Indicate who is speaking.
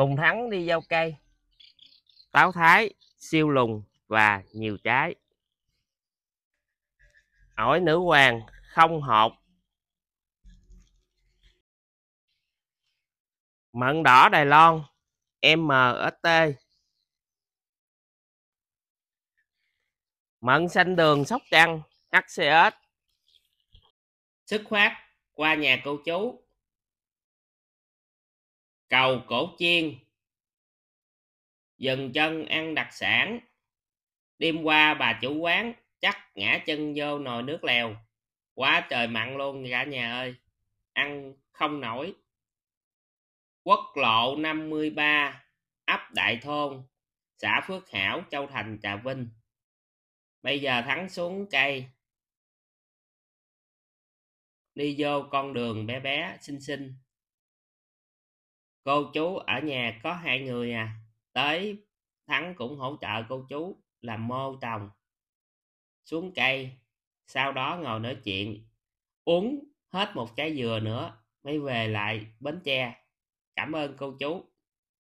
Speaker 1: cùng thắng đi giao cây táo thái siêu lùng và nhiều trái ổi nữ hoàng không hột mận đỏ đài loan mst mận xanh đường sóc trăng hcs
Speaker 2: sức khoát qua nhà cô chú
Speaker 1: cầu cổ chiên dừng chân ăn đặc sản đêm qua bà chủ quán chắc ngã chân vô nồi nước lèo quá trời mặn luôn cả nhà ơi ăn không nổi quốc lộ 53 ấp đại thôn xã phước hảo châu thành trà vinh bây giờ thắng xuống cây đi vô con đường bé bé xinh xinh cô chú ở nhà có hai người à tới thắng cũng hỗ trợ cô chú làm mô trồng xuống cây sau đó ngồi nói chuyện uống hết một trái dừa nữa mới về lại bến tre cảm
Speaker 2: ơn cô chú